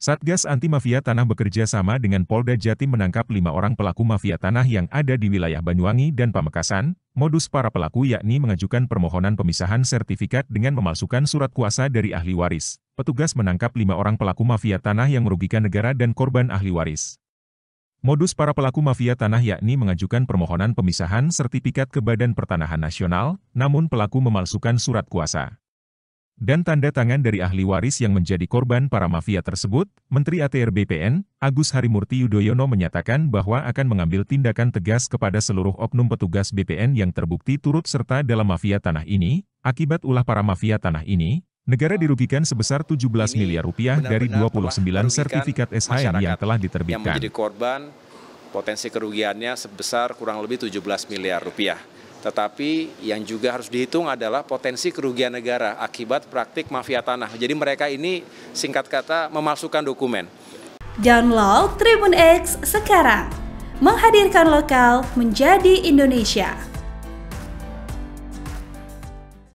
Satgas Anti Mafia Tanah bekerja sama dengan Polda Jatim menangkap lima orang pelaku mafia tanah yang ada di wilayah Banyuwangi dan Pamekasan. Modus para pelaku yakni mengajukan permohonan pemisahan sertifikat dengan memalsukan surat kuasa dari ahli waris. Petugas menangkap lima orang pelaku mafia tanah yang merugikan negara dan korban ahli waris. Modus para pelaku mafia tanah yakni mengajukan permohonan pemisahan sertifikat ke Badan Pertanahan Nasional, namun pelaku memalsukan surat kuasa dan tanda tangan dari ahli waris yang menjadi korban para mafia tersebut, Menteri ATR BPN, Agus Harimurti Yudhoyono menyatakan bahwa akan mengambil tindakan tegas kepada seluruh oknum petugas BPN yang terbukti turut serta dalam mafia tanah ini, akibat ulah para mafia tanah ini, Negara dirugikan sebesar 17 belas miliar rupiah benar -benar dari 29 sertifikat SHM yang telah diterbitkan. Yang menjadi korban potensi kerugiannya sebesar kurang lebih 17 miliar rupiah. Tetapi yang juga harus dihitung adalah potensi kerugian negara akibat praktik mafia tanah. Jadi mereka ini singkat kata memasukkan dokumen. Download Tribun X sekarang. Menghadirkan lokal menjadi Indonesia.